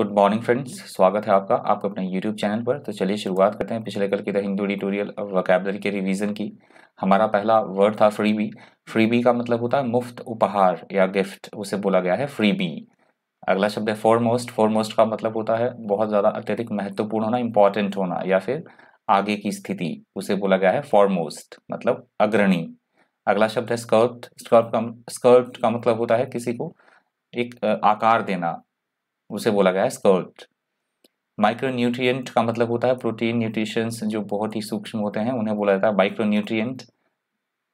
good morning friends स्वागत है आपका आपको अपने यूट्यूब चैनल पर तो चलिए शुरुआत करते हैं पिछले कल की द हिंदू एडिटोरियल वकैबलरी के रिवीजन की हमारा पहला वर्ड था फ्री बी फ्री बी का मतलब होता है मुफ्त उपहार या गिफ्ट उसे बोला गया है फ्री बी अगला शब्द है फॉरमोस्ट फॉरमोस्ट का मतलब होता है बहुत ज़्यादा अत्यधिक महत्वपूर्ण होना इंपॉर्टेंट होना या फिर आगे की स्थिति उसे बोला गया है फॉरमोस्ट मतलब अग्रणी अगला शब्द है स्कर्ट स्कर्ट का स्कर्ट का मतलब होता है किसी को एक आकार देना उसे बोला गया है स्कर्ट माइक्रोन्यूट्रियट का मतलब होता है प्रोटीन न्यूट्रिशंस जो बहुत ही सूक्ष्म होते हैं उन्हें बोला जाता है माइक्रोन्यूट्रियट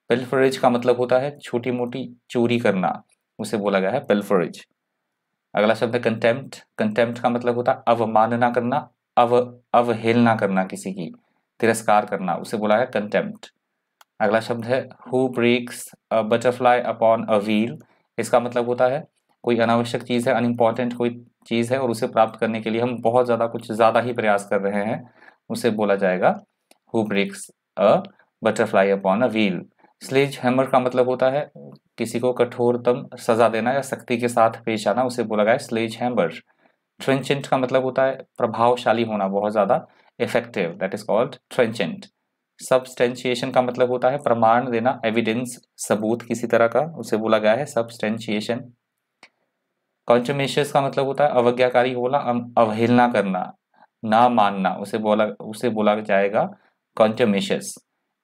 पेल्फरेज का मतलब होता है छोटी मोटी चोरी करना उसे बोला गया है पेल्फरेज अगला शब्द है कंटेम्प्ट कंटेम्प्ट का मतलब होता है अवमानना करना अव अवहेलना करना किसी की तिरस्कार करना उसे बोला गया कंटेम्प्ट अगला शब्द है who breaks a butterfly upon a wheel इसका मतलब होता है कोई अनावश्यक चीज़ है अनइम्पॉर्टेंट कोई चीज़ है और उसे प्राप्त करने के लिए हम बहुत ज़्यादा कुछ ज़्यादा ही प्रयास कर रहे हैं उसे बोला जाएगा who breaks a butterfly upon a wheel sledge hammer का मतलब होता है किसी को कठोरतम सजा देना या सख्ती के साथ पेश आना उसे बोला गया स्लेज हैमर ट्रेंचेंट का मतलब होता है प्रभावशाली होना बहुत ज़्यादा effective that is called trenchant substantiation का मतलब होता है प्रमाण देना एविडेंस सबूत किसी तरह का उसे बोला गया है सबस्टेंशिएशन कॉन्चमेशियस का मतलब होता है अवज्ञाकारी बोला अवहेलना करना ना मानना उसे बोला उसे बोला जाएगा कॉन्चमेशियस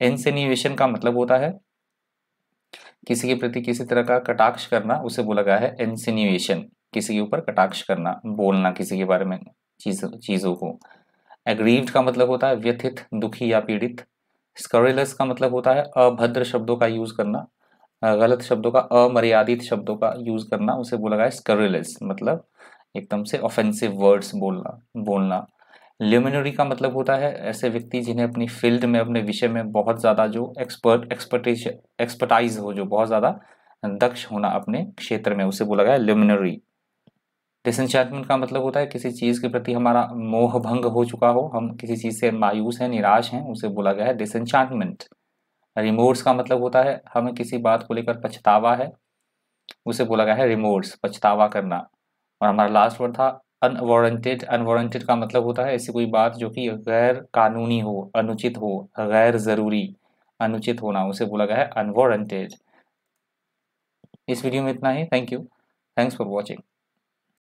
इंसिन्यूएशन का मतलब होता है किसी के प्रति किसी तरह का कटाक्ष करना उसे बोला गया है इंसिन्यूएशन किसी के ऊपर कटाक्ष करना बोलना किसी के बारे में चीज चीज़ों को एग्रीव्ड का मतलब होता है व्यथित दुखी या पीड़ित स्करेलस का मतलब होता है अभद्र शब्दों का यूज करना गलत शब्दों का अमर्यादित शब्दों का यूज़ करना उसे बोला गया स्क्रिलेस मतलब एकदम से ऑफेंसिव वर्ड्स बोलना बोलना ल्यूमिनरी का मतलब होता है ऐसे व्यक्ति जिन्हें अपनी फील्ड में अपने विषय में बहुत ज़्यादा जो एक्सपर्ट एक्सपर्टिज एक्सपर्टाइज हो जो बहुत ज़्यादा दक्ष होना अपने क्षेत्र में उसे बोला गया ल्यूमिनरी डिसंचैटमेंट का मतलब होता है किसी चीज़ के प्रति हमारा मोह भंग हो चुका हो हम किसी चीज़ से मायूस हैं निराश हैं उसे बोला गया है डिसंचैटमेंट रिमोर्स का मतलब होता है हमें किसी बात को लेकर पछतावा है उसे बोला गया है रिमोर्स पछतावा करना और हमारा लास्ट वर्ड था अनवारंटेड अनवारंटेड का मतलब होता है ऐसी कोई बात जो कि गैर कानूनी हो अनुचित हो गैर ज़रूरी अनुचित होना उसे बोला गया है अनवारंटेड इस वीडियो में इतना ही thank you thanks for watching